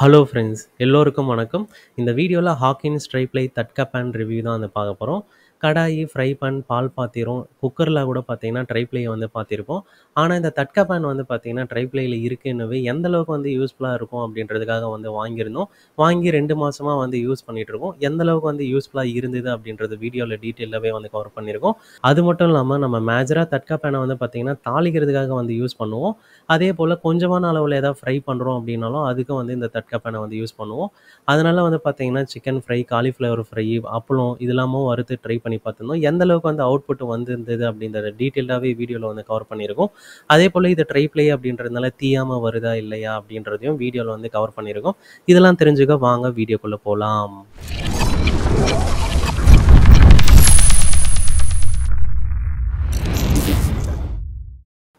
hello friends எல்லோருக்கும் வணக்கம் இந்த வீடியோவில் ஹாக்கின் ஸ்ட்ரைப்லை தட்கப் அண்ட் ரிவ்யூ தான் வந்து பார்க்க போகிறோம் கடாயி ஃப்ரை பேன் பால் பாத்திரம் குக்கரில் கூட பார்த்தீங்கன்னா ட்ரைப்ளேயை வந்து பார்த்துருப்போம் ஆனால் இந்த தட்க பேன் வந்து பார்த்தீங்கன்னா ட்ரைப்ளேயில் இருக்குன்னவே எந்த அளவுக்கு வந்து யூஸ்ஃபுல்லாக இருக்கும் அப்படின்றதுக்காக வந்து வாங்கியிருந்தோம் வாங்கி ரெண்டு மாதமாக வந்து யூஸ் பண்ணிகிட்ருக்கோம் எந்த அளவுக்கு வந்து யூஸ்ஃபுல்லாக இருந்தது அப்படின்றது வீடியோவில் டீட்டெயிலாகவே வந்து கவர் பண்ணியிருக்கோம் அது மட்டும் இல்லாமல் நம்ம மேஜராக தட்க பேனை வந்து பார்த்திங்கன்னா தாளிக்கிறதுக்காக வந்து யூஸ் பண்ணுவோம் அதே போல் கொஞ்சமான அளவில் ஏதாவது ஃப்ரை பண்ணுறோம் அப்படின்னாலும் அதுக்கும் வந்து இந்த தட்க பேனை வந்து யூஸ் பண்ணுவோம் அதனால் வந்து பார்த்திங்கன்னா சிக்கன் ஃப்ரை காலிஃப்ளவர் ஃப்ரை அப்பளம் இதெல்லாமும் வறுத்து ட்ரை பண்ணி பார்த்துருந்தோம் எந்த அளவுக்கு வந்து அவுட்புட் வந்துருந்தது அப்படின்றத டீட்டெயிலாகவே வீடியோவில் வந்து கவர் பண்ணியிருக்கோம் அதே போல் இது ட்ரை பிளே அப்படின்றதுனால தீயாமல் வருதா இல்லையா அப்படின்றதையும் வீடியோவில் வந்து கவர் பண்ணியிருக்கோம் இதெல்லாம் தெரிஞ்சுக்க வாங்க வீடியோக்குள்ளே போகலாம்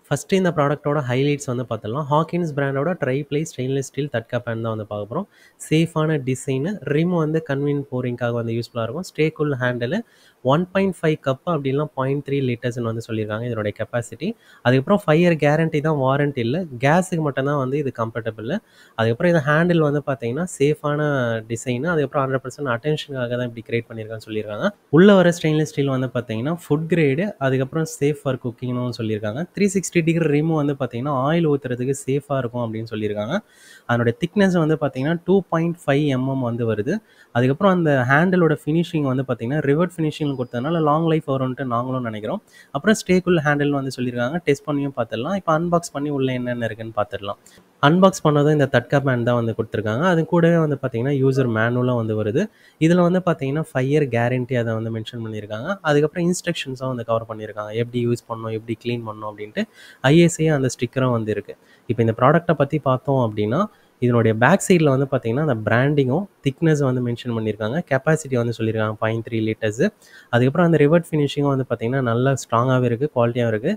ஃபஸ்ட்டு இந்த ப்ராடக்ட்டோட ஹைலைட்ஸ் வந்து பார்த்துடலாம் ஹாக்கின்ஸ் ப்ராண்டோட tri ply stainless steel tadka pan தான் வந்து பார்க்க போகிறோம் சேஃபான டிசைனு ரிம் வந்து கன்வீன் போரிங்காக வந்து யூஸ்ஃபுல்லாக இருக்கும் stay cool handle one point five cup அப்படிலாம் பாயிண்ட் த்ரீ லிட்டர்ஸ்னு வந்து சொல்லியிருக்காங்க இதனுடைய கெப்பாசிட்டி அதுக்கப்புறம் ஃபைவ் இயர் கேரண்டி தான் வாரண்ட்டி இல்லை கேஸுக்கு மட்டும்தான் வந்து இது கம்ஃபர்டபுள் அதுக்கப்புறம் இந்த ஹேண்டில் வந்து பார்த்தீங்கன்னா சேஃபான டிசைனு அதுக்கப்புறம் ஹண்ட்ரட் பர்சன்ட் அட்டென்ஷனுக்காக தான் இப்படி கிரியேட் பண்ணியிருக்கான்னு சொல்லியிருக்காங்க உள்ளே வர ஸ்டெயின்லெஸ் ஸ்டீல் வந்து பார்த்தீங்கன்னா ஃபுட் கிரேடு அதுக்கப்புறம் சேஃப் ஃபார் குக்கிங்னு சொல்லியிருக்காங்க three sixty fifty degree rim வந்து பார்த்தீங்கன்னா ஆயில் ஊற்றுறதுக்கு சேஃபாக இருக்கும் அப்படின்னு சொல்லியிருக்காங்க அதனோட திக்னஸ் வந்து பார்த்தீங்கன்னா two point five M M mm வந்து வருது அதுக்கப்புறம் அந்த ஹேண்டிலோட ஃபினிஷிங் வந்து பார்த்தீங்கன்னா ரிவர்ட் ஃபினிஷிங் கொடுத்ததுனால லாங் லைஃப் வரும்ன்ட்டு நாங்களும் நினைக்கிறோம் அப்புறம் ஸ்டேக்குள் ஹேண்டில் வந்து சொல்லியிருக்காங்க டெஸ்ட் பண்ணியும் பார்த்துடலாம் இப்போ அன்பாக்ஸ் பண்ணி உள்ளே என்னென்ன இருக்குன்னு பார்த்துடலாம் அன்பாக்ஸ் பண்ணதும் இந்த தட்கா பேண்ட் தான் வந்து கொடுத்துருக்காங்க அது கூடவே வந்து பார்த்தீங்கன்னா யூசர் மேனுவலாக வந்து வருது இதில் வந்து பார்த்தீங்கன்னா ஃபைவ் இயர் கேரண்டி அதை வந்து மென்ஷன் பண்ணியிருக்காங்க அதுக்கப்புறம் இன்ஸ்ட்ரக்ஷன்ஸாக வந்து கவர் பண்ணியிருக்காங்க எப்படி யூஸ் பண்ணணும் எப்படி க்ளீன் பண்ணணும் அப்படின்ட்டு ஐஎஸ்ஐ அந்த ஸ்டிக்கரும் வந்து இருக்குது இப்போ இந்த ப்ராடக்ட்டை பற்றி பார்த்தோம் அப்படின்னா இதனுடைய பேக் சைடில் வந்து பார்த்தீங்கன்னா அந்த பிராண்டிங்கும் திக்னஸ் வந்து மென்ஷன் பண்ணியிருக்காங்க கெப்பாசிட்டி வந்து சொல்லியிருக்காங்க பாயிண்ட் த்ரீ லிட்டர்ஸு அதுக்கப்புறம் அந்த ரிவர்ட் ஃபினிஷிங்கும் வந்து பார்த்தீங்கன்னா நல்லா ஸ்ட்ராங்காகவே இருக்குது குவாலிட்டியாகவும் இருக்குது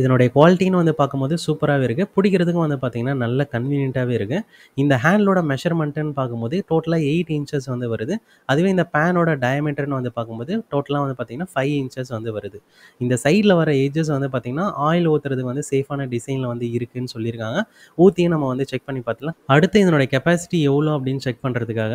இதனுடைய குவாலிட்டின்னு வந்து பார்க்கும்போது சூப்பராகவே இருக்குது பிடிக்கிறதுக்கும் வந்து பார்த்திங்கன்னா நல்ல கன்வீனியண்ட்டாகவே இருக்குது இந்த ஹேண்டிலோட மெஷர்மெண்ட்டுன்னு பார்க்கும்போது டோட்டலாக எயிட் இன்ச்சஸ் வந்து வருது அதுவே இந்த பேனோட டயமீட்டர்னு வந்து பார்க்கும்போது டோட்டலாக வந்து பார்த்திங்கன்னா ஃபைவ் இன்ச்சஸ் வந்து வருது இந்த சைடில் வர ஏஜஸ் வந்து பார்த்திங்கன்னா ஆயில் ஊற்றுறதுக்கு வந்து சேஃபான டிசைனில் வந்து இருக்குதுன்னு சொல்லியிருக்காங்க ஊற்றியும் நம்ம வந்து செக் பண்ணி பார்த்துலாம் அடுத்து இதனுடைய கெப்பாசிட்டி எவ்வளோ அப்படின்னு செக் பண்ணுறதுக்காக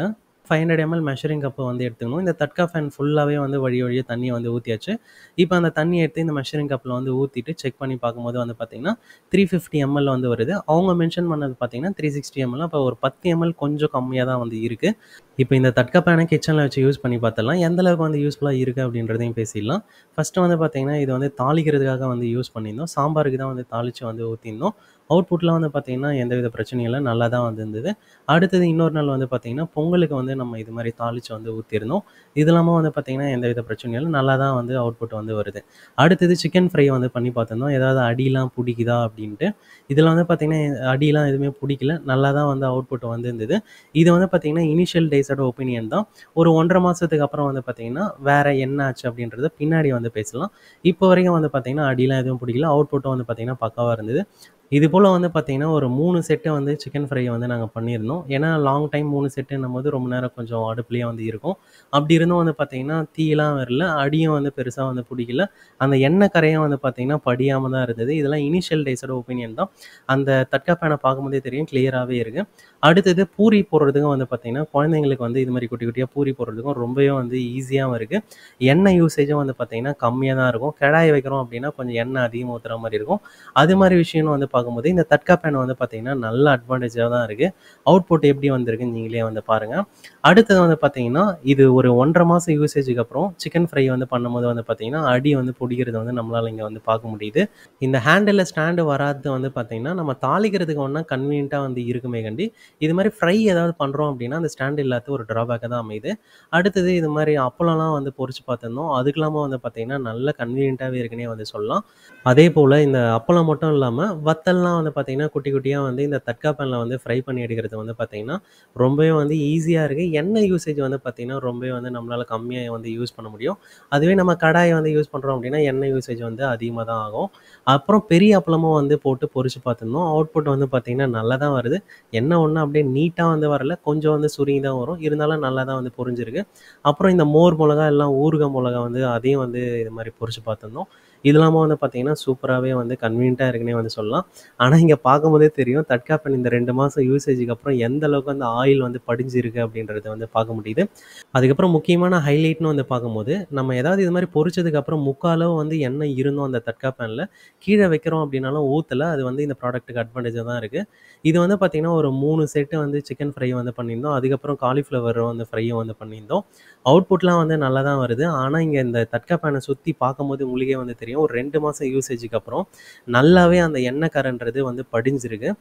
ஃபைவ் ஹண்ட்ரட் எம்எல் மெஷரிங் கப்பை வந்து எடுத்துக்கணும் இந்த தட்கா ஃபேன் ஃபுல்லாகவே வந்து வழி வழியாக தண்ணியை வந்து ஊற்றியாச்சு இப்போ அந்த தண்ணியை எடுத்து இந்த மெஷரிங் கப்பில் வந்து ஊற்றிட்டு செக் பண்ணி பார்க்கும்போது வந்து பார்த்திங்கன்னா த்ரீ ஃபிஃப்டி எம்எல் வந்து வருது அவங்க மென்ஷன் பண்ணது பார்த்திங்கன்னா த்ரீ சிக்ஸ்டி எம்எல் அப்போ ஒரு பத்து எம்எல் கொஞ்சம் கம்மியாக தான் வந்து இருக்குது இப்போ இந்த தட்கப்பானை கிச்சனில் வச்சு யூஸ் பண்ணி பார்த்தலாம் எந்த அளவுக்கு வந்து யூஸ்ஃபுல்லாக இருக்குது அப்படின்றதையும் பேசிடலாம் ஃபஸ்ட்டு வந்து பார்த்திங்கன்னா இது வந்து தாளிக்கிறதுக்காக வந்து யூஸ் பண்ணியிருந்தோம் சாம்பாருக்கு தான் வந்து தாளித்து வந்து ஊற்றிருந்தோம் அவுட்புட்டில் வந்து பார்த்திங்கன்னா எந்தவித பிரச்சனையும் இல்லை நல்லா தான் வந்துருந்தது அடுத்தது இன்னொரு நாள் வந்து பார்த்திங்கன்னா பொங்கலுக்கு வந்து நம்ம இது மாதிரி தாளித்து வந்து ஊற்றிருந்தோம் இது இல்லாமல் வந்து பார்த்திங்கன்னா எந்தவித பிரச்சனையும் இல்லை நல்லா தான் வந்து அவுட்புட் வந்து வருது அடுத்தது சிக்கன் ஃப்ரை வந்து பண்ணி பார்த்துருந்தோம் ஏதாவது அடியெலாம் பிடிக்குதா அப்படின்ட்டு இதில் வந்து பார்த்திங்கன்னா அடியெலாம் எதுவுமே பிடிக்கல நல்லா தான் வந்து அவுட்புட் வந்துருந்தது இது வந்து பார்த்திங்கன்னா இனிஷியல் டேஸ் பேசுகிற ஒப்பீனியன் தான் ஒரு ஒன்றரை மாதத்துக்கு அப்புறம் வந்து பார்த்தீங்கன்னா வேறு என்ன ஆச்சு அப்படின்றத பின்னாடி வந்து பேசலாம் இப்போ வரைக்கும் வந்து பார்த்தீங்கன்னா அடியெலாம் எதுவும் பிடிக்கல அவுட்புட்டும் வந்து பார்த்தீங்கன்னா பக்காவாக இருந்தது இது போல் வந்து பார்த்திங்கன்னா ஒரு மூணு செட்டு வந்து சிக்கன் ஃப்ரையை வந்து நாங்கள் பண்ணியிருந்தோம் ஏன்னா லாங் டைம் மூணு செட்டுன்னும் போது ரொம்ப நேரம் கொஞ்சம் அடுப்புலேயே வந்து இருக்கும் அப்படி இருந்தும் வந்து பார்த்திங்கன்னா தீலாம் வரல அடியும் வந்து பெருசாக வந்து பிடிக்கல அந்த எண்ணெய் கரையும் வந்து பார்த்திங்கன்னா படியாமல் தான் இருந்தது இதெல்லாம் இனிஷியல் டேஸோட ஒப்பீனியன் தான் அந்த தட்கா பேனை பார்க்கும்போதே தெரியும் கிளியராகவே இருக்குது அடுத்தது பூரி போடுறதுக்கும் வந்து பார்த்திங்கன்னா குழந்தைங்களுக்கு வந்து இது மாதிரி குட்டி குட்டியாக பூரி போடுறதுக்கும் ரொம்பவே வந்து ஈஸியாகவும் இருக்குது எண்ணெய் யூசேஜும் வந்து பார்த்திங்கன்னா கம்மியாக தான் இருக்கும் கடாய் வைக்கிறோம் அப்படின்னா கொஞ்சம் எண்ணெய் அதிகமாக ஊற்றுற மாதிரி இருக்கும் அது மாதிரி விஷயம்னு வந்து பார்க்கும்போது இந்த தட்கா பேன் வந்து பார்த்தீங்கன்னா நல்ல அட்வான்டேஜாக தான் இருக்குது அவுட்புட் எப்படி வந்திருக்குன்னு நீங்களே வந்து பாருங்கள் அடுத்தது வந்து பார்த்தீங்கன்னா இது ஒரு ஒன்றரை மாதம் யூசேஜுக்கு அப்புறம் சிக்கன் ஃப்ரை வந்து பண்ணும்போது வந்து பார்த்தீங்கன்னா அடி வந்து பிடிக்கிறது வந்து நம்மளால் இங்கே வந்து பார்க்க முடியுது இந்த ஹேண்டில் ஸ்டாண்டு வராது வந்து பார்த்தீங்கன்னா நம்ம தாளிக்கிறதுக்கு ஒன்றா கன்வீனியண்ட்டாக வந்து இருக்குமே கண்டி இது மாதிரி ஃப்ரை ஏதாவது பண்ணுறோம் அப்படின்னா அந்த ஸ்டாண்டு இல்லாத ஒரு ட்ராபேக்காக தான் அமையுது அடுத்தது இது மாதிரி அப்பளம்லாம் வந்து பொறிச்சு பார்த்துருந்தோம் இல்லாமல் வந்து பார்த்தீங்கன்னா நல்ல கன்வீனியண்ட்டாகவே இருக்குன்னே வந்து சொல்லலாம் அதே போல் இந்த அப்பளம் மட்டும் இல்லாமல் வத்த வத்தல்லாம் வந்து பார்த்தீங்கன்னா குட்டி குட்டியாக வந்து இந்த தட்காப்பனில் வந்து ஃப்ரை பண்ணி எடுக்கிறது வந்து பார்த்திங்கன்னா ரொம்பவே வந்து ஈஸியாக இருக்குது எண்ணெய் யூசேஜ் வந்து பார்த்திங்கன்னா ரொம்பவே வந்து நம்மளால் கம்மியாக வந்து யூஸ் பண்ண முடியும் அதுவே நம்ம கடாயை வந்து யூஸ் பண்ணுறோம் அப்படின்னா எண்ணெய் யூசேஜ் வந்து அதிகமாக தான் ஆகும் அப்புறம் பெரிய அப்பளமும் வந்து போட்டு பொறிச்சு பார்த்துருந்தோம் அவுட்புட் வந்து பார்த்திங்கன்னா நல்லா தான் வருது எண்ணெய் ஒன்று அப்படியே நீட்டாக வந்து வரல கொஞ்சம் வந்து சுருங்கி தான் வரும் இருந்தாலும் நல்லா தான் வந்து புரிஞ்சிருக்கு அப்புறம் இந்த மோர் மிளகா எல்லாம் ஊறுகாய் மிளகா வந்து அதையும் வந்து இது மாதிரி பொறிச்சு பார்த்துருந்தோம் இதெல்லாமா வந்து பார்த்தீங்கன்னா சூப்பராகவே வந்து கன்வீனியண்ட்டாக இருக்குன்னே வந்து சொல்லலாம் ஆனால் இங்கே பார்க்கும்போதே தெரியும் தட்காப்பன் இந்த ரெண்டு மாதம் யூசேஜுக்கு அப்புறம் எந்த அளவுக்கு அந்த ஆயில் வந்து படிஞ்சிருக்கு அப்படின்றத வந்து பார்க்க முடியுது அதுக்கப்புறம் முக்கியமான ஹைலைட்னு வந்து பார்க்கும்போது நம்ம ஏதாவது இது மாதிரி அப்புறம் முக்காலவு வந்து எண்ணெய் இருந்தோம் அந்த தட்காப்பனில் கீழே வைக்கிறோம் அப்படின்னாலும் ஊற்றலை அது வந்து இந்த ப்ராடக்ட்டுக்கு அட்வான்டேஜாக தான் இருக்குது இது வந்து பார்த்திங்கன்னா ஒரு மூணு செட்டு வந்து சிக்கன் ஃப்ரை வந்து பண்ணியிருந்தோம் அதுக்கப்புறம் காலிஃப்ளவர் வந்து ஃப்ரையும் வந்து பண்ணியிருந்தோம் அவுட்புட்லாம் வந்து நல்லா தான் வருது ஆனால் இங்கே இந்த தட்கா பேனை சுற்றி பார்க்கும்போது உங்களுக்கே வந்து தெரியும் தெரியும் ஒரு ரெண்டு மாதம் யூசேஜுக்கு அப்புறம் நல்லாவே அந்த எண்ணெய் கரன்றது வந்து படிஞ்சிருக்கு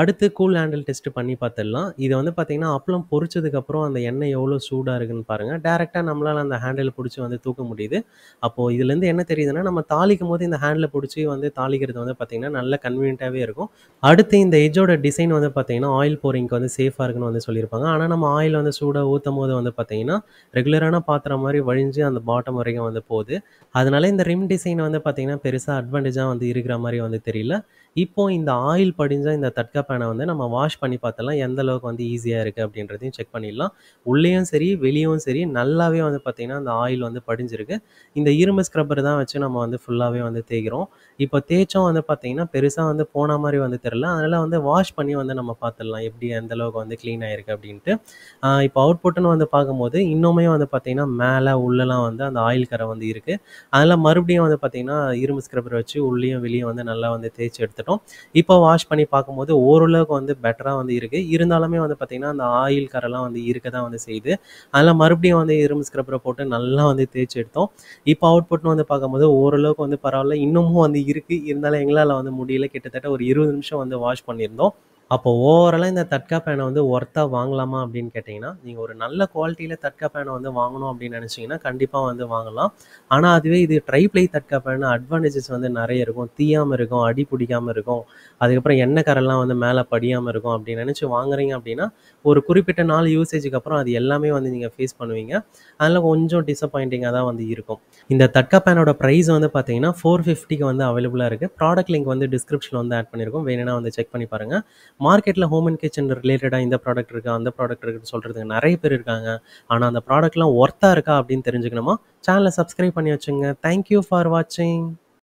அடுத்து கூல் ஹேண்டில் டெஸ்ட் பண்ணி பார்த்துடலாம் இது வந்து பார்த்தீங்கன்னா அப்பளம் பொறிச்சதுக்கப்புறம் அந்த எண்ணெய் எவ்வளோ சூடாக இருக்குன்னு பாருங்கள் டேரெக்டாக நம்மளால் அந்த ஹேண்டில் பிடிச்சி வந்து தூக்க முடியுது அப்போது இதுலேருந்து என்ன தெரியுதுன்னா நம்ம தாளிக்கும் போது இந்த ஹேண்டில் பிடிச்சி வந்து தாளிக்கிறது வந்து பார்த்திங்கன்னா நல்ல கன்வீனியண்ட்டாகவே இருக்கும் அடுத்து இந்த எஜ்ஜோட டிசைன் வந்து பார்த்திங்கன்னா ஆயில் போரிங்க்கு வந்து சேஃபாக இருக்குன்னு வந்து சொல்லியிருப்பாங்க ஆனால் நம்ம ஆயில் வந்து சூடாக ஊற்றும் போது வந்து பார்த்திங்கன்னா ரெகுலரான பாத்திரம் மாதிரி வழிஞ்சு அந்த பாட்டம் வரைக்கும் வந்து போகுது அதனால இந்த ரிம் டிசைன் வந்து வந்து பார்த்தீங்கன்னா பெருசாக அட்வான்டேஜாக வந்து இருக்கிற மாதிரி வந்து தெரியல இப்போ இந்த ஆயில் படிஞ்ச இந்த தட்கா பேனை வந்து நம்ம வாஷ் பண்ணி பார்த்தலாம் எந்த அளவுக்கு வந்து ஈஸியாக இருக்குது அப்படின்றதையும் செக் பண்ணிடலாம் உள்ளேயும் சரி வெளியும் சரி நல்லாவே வந்து பார்த்தீங்கன்னா அந்த ஆயில் வந்து படிஞ்சிருக்கு இந்த இரும்பு ஸ்க்ரப்பர் தான் வச்சு நம்ம வந்து ஃபுல்லாகவே வந்து தேய்க்கிறோம் இப்போ தேய்ச்சம் வந்து பார்த்தீங்கன்னா பெருசாக வந்து போன மாதிரி வந்து தெரில அதனால் வந்து வாஷ் பண்ணி வந்து நம்ம பார்த்துடலாம் எப்படி எந்த அளவுக்கு வந்து க்ளீன் ஆகிருக்கு அப்படின்ட்டு இப்போ புட்டுன்னு வந்து பார்க்கும்போது இன்னுமே வந்து பார்த்தீங்கன்னா மேலே உள்ளெல்லாம் வந்து அந்த ஆயில் கரை வந்து இருக்குது அதில் மறுபடியும் வந்து பார்த்தீங்கன்னா பார்த்தீங்கன்னா இரும்பு ஸ்க்ரப்பர் வச்சு உள்ளேயும் வெளியே வந்து நல்லா வந்து தேய்ச்சி எடுத்துட்டோம் இப்போ வாஷ் பண்ணி பார்க்கும்போது ஓரளவுக்கு வந்து பெட்டராக வந்து இருக்குது இருந்தாலுமே வந்து பார்த்திங்கன்னா அந்த ஆயில் கரெல்லாம் வந்து இருக்க தான் வந்து செய்யுது அதில் மறுபடியும் வந்து இரும்பு ஸ்க்ரப்பரை போட்டு நல்லா வந்து தேய்ச்சி எடுத்தோம் இப்போ அவுட்புட்னு வந்து பார்க்கும்போது ஓரளவுக்கு வந்து பரவாயில்ல இன்னமும் வந்து இருக்குது இருந்தாலும் எங்களால் வந்து முடியல கிட்டத்தட்ட ஒரு இருபது நிமிஷம் வந்து வாஷ் பண்ணியிருந்தோம் அப்போ ஓவராலாக இந்த தட்கா பேனை வந்து ஒர்த்தாக வாங்கலாமா அப்படின்னு கேட்டிங்கன்னா நீங்கள் ஒரு நல்ல குவாலிட்டியில் தட்கா பேனை வந்து வாங்கணும் அப்படின்னு நினச்சிங்கன்னா கண்டிப்பாக வந்து வாங்கலாம் ஆனால் அதுவே இது tri ply tadka pan advantages வந்து நிறைய இருக்கும் தீயாமல் இருக்கும் அடி பிடிக்காமல் இருக்கும் அதுக்கப்புறம் எண்ணெய் கரெல்லாம் வந்து மேலே படியாமல் இருக்கும் அப்படின்னு நினச்சி வாங்குறீங்க அப்படின்னா ஒரு குறிப்பிட்ட நாள் யூசேஜுக்கு அப்புறம் அது எல்லாமே வந்து நீங்கள் ஃபேஸ் பண்ணுவீங்க அதில் கொஞ்சம் டிசப்பாயிண்டிங்காக தான் வந்து இருக்கும் இந்த தட்கா பேனோட ப்ரைஸ் வந்து பார்த்தீங்கன்னா ஃபோர் ஃபிஃப்டிக்கு வந்து அவைலபிளாக இருக்குது ப்ராடக்ட் லிங்க் வந்து டிஸ்கிரிப்ஷனில் வந்து ஆட் பண்ணியிருக்கோம் வேணும்னா வந்து செக் பண்ணி பாருங்கள் மார்க்கெட்டில் ஹோம் அண்ட் கிச்சன் ரிலேட்டடாக இந்த ப்ராடக்ட் இருக்குது அந்த ப்ராடக்ட் இருக்குன்னு சொல்கிறதுக்கு நிறைய பேர் இருக்காங்க ஆனால் அந்த ப்ராடக்ட்லாம் ஒர்த்தாக இருக்கா அப்படின்னு தெரிஞ்சுக்கணுமா சேனலை சப்ஸ்கிரைப் பண்ணி வச்சுங்க தேங்க்யூ ஃபார் வாட்சிங்